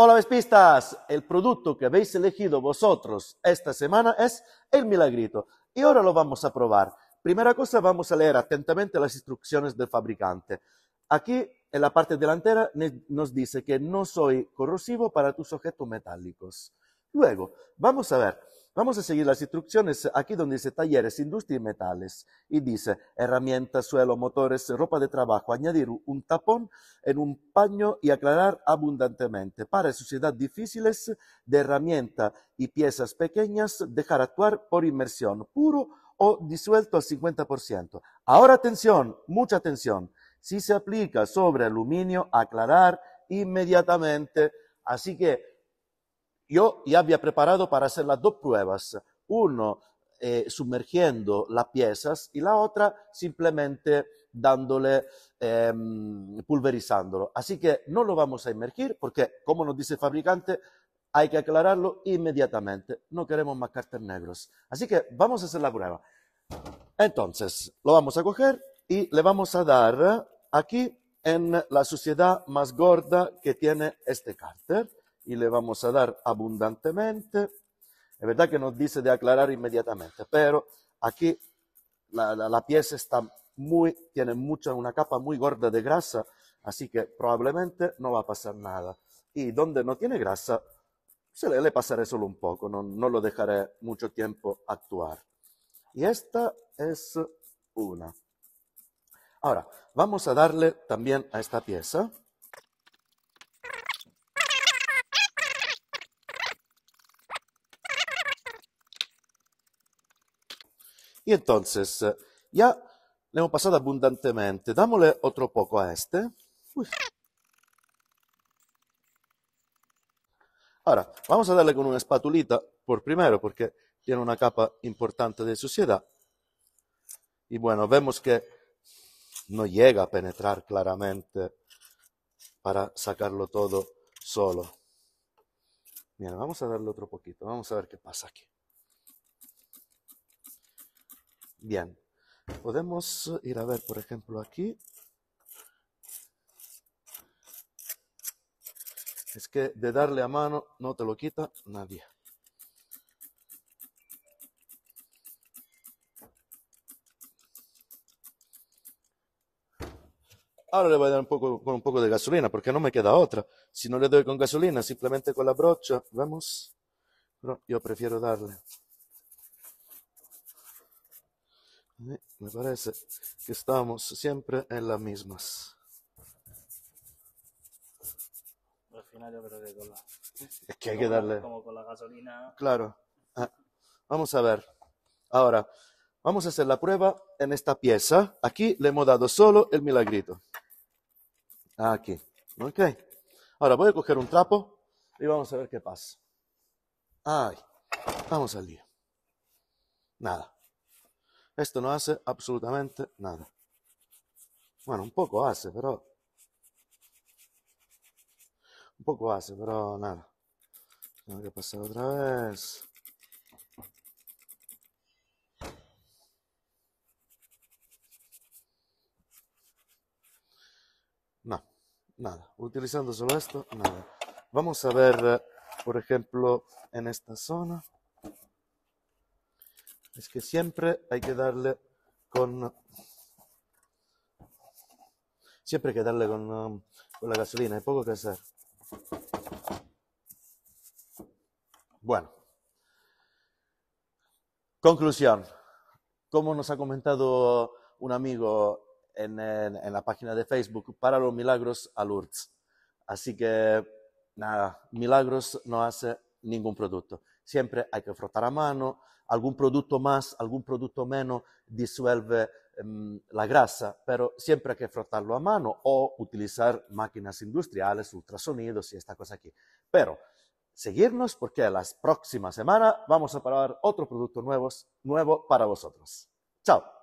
Hola Vespistas, el producto que habéis elegido vosotros esta semana es el milagrito y ahora lo vamos a probar. Primera cosa, vamos a leer atentamente las instrucciones del fabricante. Aquí en la parte delantera nos dice que no soy corrosivo para tus objetos metálicos. Luego, vamos a ver, Vamos a seguir las instrucciones aquí donde dice talleres, industria y metales. Y dice herramientas, suelo, motores, ropa de trabajo, añadir un tapón en un paño y aclarar abundantemente. Para sociedades difíciles de herramienta y piezas pequeñas, dejar actuar por inmersión, puro o disuelto al 50%. Ahora atención, mucha atención. Si se aplica sobre aluminio, aclarar inmediatamente. Así que yo ya había preparado para hacer las dos pruebas. Uno, eh, sumergiendo las piezas y la otra simplemente dándole, em, pulverizándolo. Así que no lo vamos a inmergir porque, como nos dice el fabricante, hay que aclararlo inmediatamente. No queremos más cárter negros. Así que vamos a hacer la prueba. Entonces, lo vamos a coger y le vamos a dar aquí en la suciedad más gorda que tiene este cárter y le vamos a dar abundantemente. Es verdad que nos dice de aclarar inmediatamente, pero aquí la, pieza está muy, tiene mucha, una capa muy gorda de grasa, así que probablemente no va a pasar nada. Y donde no tiene grasa, se le, le pasaré solo un poco, no, no lo dejaré mucho tiempo actuar. Y esta es una. Ahora, vamos a darle también a esta pieza Y entonces, eh, ya le hemos pasado abundantemente. Dámosle otro poco a este. Ahora, vamos a darle con una espatulita por primero, porque tiene una capa importante de suciedad. Y bueno, vemos que no llega a penetrar claramente para sacarlo todo solo. Mira, vamos a darle otro poquito, vamos a ver qué pasa aquí. Bien, podemos ir a ver, por ejemplo, aquí. Es que de darle a mano no te lo quita nadie. Ahora le voy a dar un poco, con un poco de gasolina, porque no me queda otra. Si no le doy con gasolina, simplemente con la brocha, vamos. yo prefiero darle. ¿eh? Me parece que estamos siempre en las mismas. final yo creo que con la... Es que hay que darle... Como con la gasolina... Claro. Ah, vamos a ver. Ahora, vamos a hacer la prueba en esta pieza. Aquí le hemos dado solo el milagrito. Ah, aquí. Ok. Ahora voy a coger un trapo y vamos a ver qué pasa. Ay, vamos al día. Nada. Esto no hace absolutamente nada. Bueno, un poco hace, pero... Un poco hace, pero nada. Tengo que pasar otra vez. No, nada. Utilizando solo esto, nada. Vamos a ver, eh, por ejemplo, en esta zona es que siempre hay que darle con siempre hay que darle um, con, la gasolina, hay poco que hacer. Bueno, conclusión. Como nos ha comentado un amigo en, en, en la página de Facebook, para los milagros a Lourdes. Así que, nada, milagros no hace ningún producto siempre hay que frotar a mano, algún producto más, algún producto menos disuelve em, la grasa, pero siempre hay que frotarlo a mano o utilizar máquinas industriales, ultrasonidos y esta cosa aquí. Pero seguirnos porque la próxima semana vamos a probar otro producto nuevos, nuevo para vosotros. Chao.